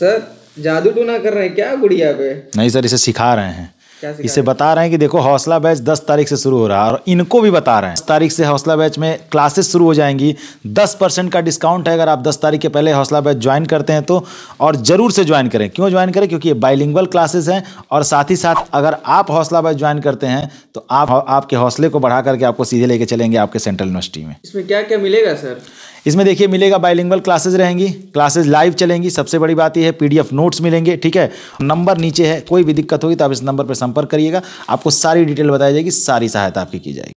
sir जादू tuna कर रहे हैं क्या गुड़िया पे नहीं सर इसे सिखा रहे हैं इसे बता रहे हैं कि देखो हौसला बैच 10 तारीख से शुरू हो रहा है और इनको भी बता रहे हैं 10 तारीख से हौसला बैच में क्लासेस शुरू हो जाएंगी 10 परसेंट का डिस्काउंट है अगर आप 10 तारीख के पहले हौसला बैच ज्वाइन करते हैं तो और ज़रूर से ज्वाइन करें क्यों ज्वाइन करें क्योंकि ये बाइलिंगल क्लासेस हैं और साथ ही साथ अगर आप हौसला बैच ज्वाइन करते हैं तो आप आपके हौसले को बढ़ा करके आपको सीधे लेके चलेंगे आपके सेंट्रल यूनिवर्सिटी में इसमें क्या क्या मिलेगा सर इसमें देखिए मिलेगा बाइलिंगल क्लासेज रहेंगी क्लासेज लाइव चलेंगी सबसे बड़ी बात यह है पीडीएफ नोट्स मिलेंगे ठीक है नंबर नीचे है कोई भी दिक्कत होगी तो आप इस नंबर पर संपर्क करिएगा आपको सारी डिटेल बताई जाएगी सारी सहायता आपकी की जाएगी